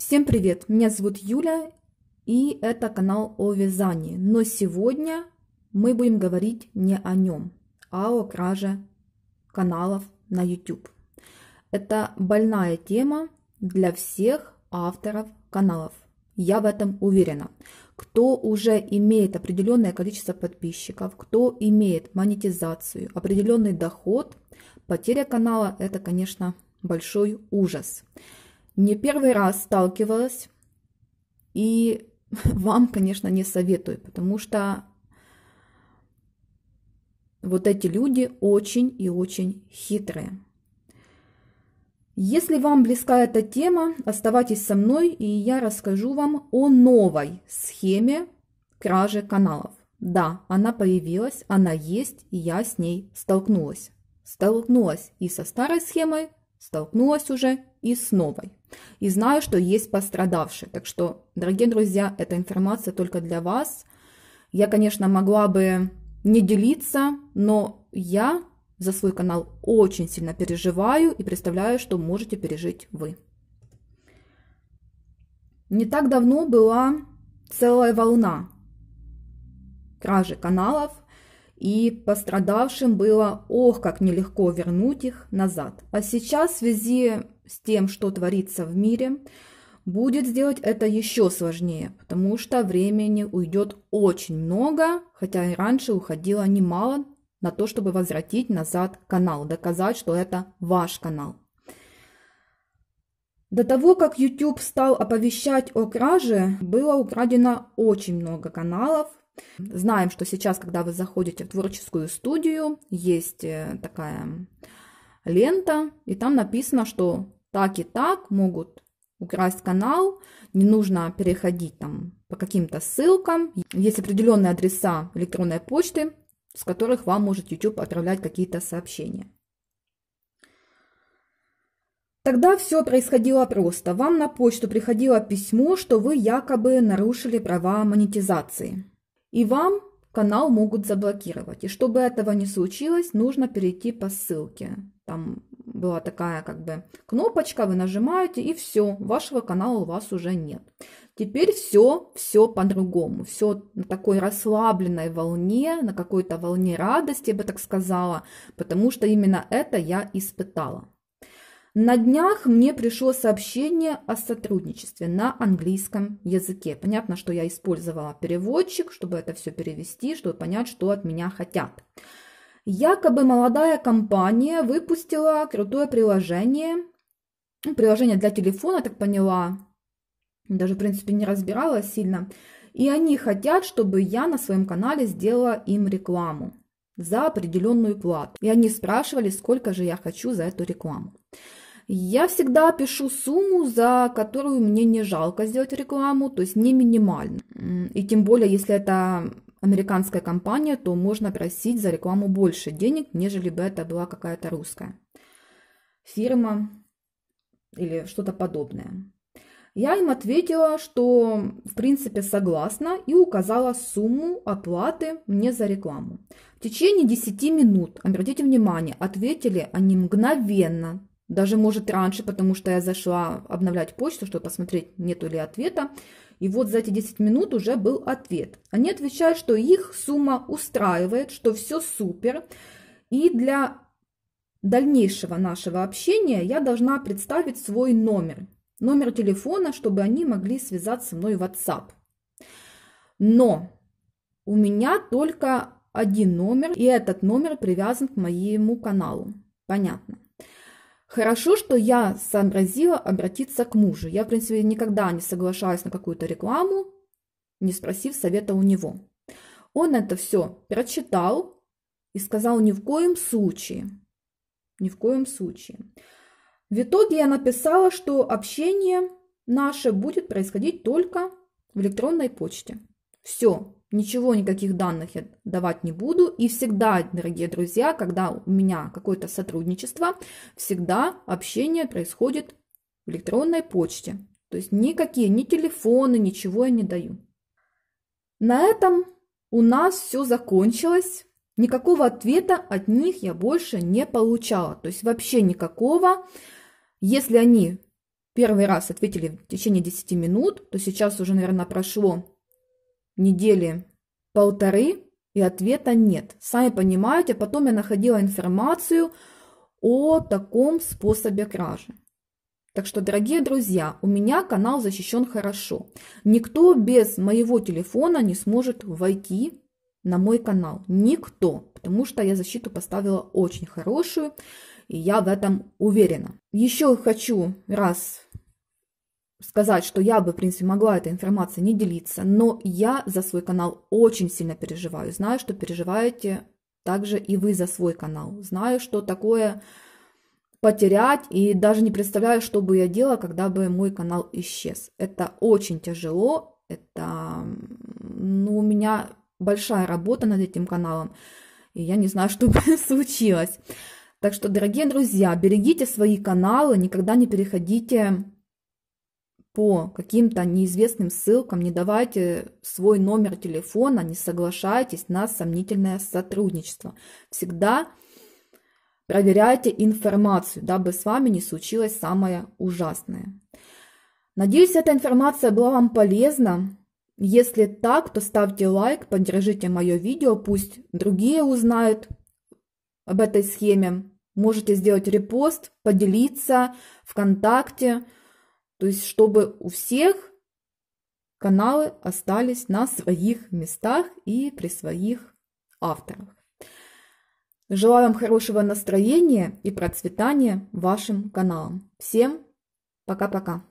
Всем привет! Меня зовут Юля, и это канал о вязании. Но сегодня мы будем говорить не о нем, а о краже каналов на YouTube. Это больная тема для всех авторов каналов. Я в этом уверена. Кто уже имеет определенное количество подписчиков, кто имеет монетизацию, определенный доход, потеря канала – это, конечно, большой ужас. Ужас не первый раз сталкивалась. И вам, конечно, не советую, потому что вот эти люди очень и очень хитрые. Если вам близка эта тема, оставайтесь со мной, и я расскажу вам о новой схеме кражи каналов. Да, она появилась, она есть, и я с ней столкнулась. Столкнулась и со старой схемой, столкнулась уже и с новой. И знаю, что есть пострадавшие. Так что, дорогие друзья, эта информация только для вас. Я, конечно, могла бы не делиться, но я за свой канал очень сильно переживаю и представляю, что можете пережить вы. Не так давно была целая волна кражи каналов, и пострадавшим было, ох, как нелегко вернуть их назад. А сейчас в связи с тем, что творится в мире, будет сделать это еще сложнее, потому что времени уйдет очень много, хотя и раньше уходило немало на то, чтобы возвратить назад канал, доказать, что это ваш канал. До того, как YouTube стал оповещать о краже, было украдено очень много каналов. Знаем, что сейчас, когда вы заходите в творческую студию, есть э, такая лента, и там написано, что так и так могут украсть канал, не нужно переходить там по каким-то ссылкам. Есть определенные адреса электронной почты, с которых вам может YouTube отправлять какие-то сообщения. Тогда все происходило просто. Вам на почту приходило письмо, что вы якобы нарушили права монетизации. И вам канал могут заблокировать. И чтобы этого не случилось, нужно перейти по ссылке. Там была такая как бы кнопочка, вы нажимаете, и все, вашего канала у вас уже нет. Теперь все, все по-другому, все на такой расслабленной волне, на какой-то волне радости, я бы так сказала, потому что именно это я испытала. На днях мне пришло сообщение о сотрудничестве на английском языке. Понятно, что я использовала переводчик, чтобы это все перевести, чтобы понять, что от меня хотят. Якобы молодая компания выпустила крутое приложение. Ну, приложение для телефона, так поняла. Даже, в принципе, не разбиралась сильно. И они хотят, чтобы я на своем канале сделала им рекламу за определенную плату. И они спрашивали, сколько же я хочу за эту рекламу. Я всегда пишу сумму, за которую мне не жалко сделать рекламу, то есть не минимально. И тем более, если это американская компания, то можно просить за рекламу больше денег, нежели бы это была какая-то русская фирма или что-то подобное. Я им ответила, что в принципе согласна и указала сумму оплаты мне за рекламу. В течение 10 минут, обратите внимание, ответили они мгновенно, даже может раньше, потому что я зашла обновлять почту, чтобы посмотреть, нету ли ответа. И вот за эти 10 минут уже был ответ. Они отвечают, что их сумма устраивает, что все супер. И для дальнейшего нашего общения я должна представить свой номер. Номер телефона, чтобы они могли связаться со мной в WhatsApp. Но у меня только один номер, и этот номер привязан к моему каналу. Понятно. Хорошо, что я сообразила обратиться к мужу. Я, в принципе, никогда не соглашалась на какую-то рекламу, не спросив совета у него. Он это все прочитал и сказал ни в коем случае. Ни в коем случае. В итоге я написала, что общение наше будет происходить только в электронной почте. Все. Ничего, никаких данных я давать не буду. И всегда, дорогие друзья, когда у меня какое-то сотрудничество, всегда общение происходит в электронной почте. То есть никакие, ни телефоны, ничего я не даю. На этом у нас все закончилось. Никакого ответа от них я больше не получала. То есть вообще никакого. Если они первый раз ответили в течение 10 минут, то сейчас уже, наверное, прошло недели полторы, и ответа нет. Сами понимаете, потом я находила информацию о таком способе кражи. Так что, дорогие друзья, у меня канал защищен хорошо. Никто без моего телефона не сможет войти на мой канал. Никто. Потому что я защиту поставила очень хорошую. И я в этом уверена. Еще хочу раз сказать, что я бы, в принципе, могла этой информацией не делиться, но я за свой канал очень сильно переживаю. Знаю, что переживаете также и вы за свой канал. Знаю, что такое потерять, и даже не представляю, что бы я делала, когда бы мой канал исчез. Это очень тяжело, это, ну, у меня большая работа над этим каналом, и я не знаю, что бы случилось. Так что, дорогие друзья, берегите свои каналы, никогда не переходите по каким-то неизвестным ссылкам, не давайте свой номер телефона, не соглашайтесь на сомнительное сотрудничество. Всегда проверяйте информацию, дабы с вами не случилось самое ужасное. Надеюсь, эта информация была вам полезна. Если так, то ставьте лайк, поддержите мое видео, пусть другие узнают об этой схеме. Можете сделать репост, поделиться ВКонтакте. То есть, чтобы у всех каналы остались на своих местах и при своих авторах. Желаю вам хорошего настроения и процветания вашим каналам. Всем пока-пока.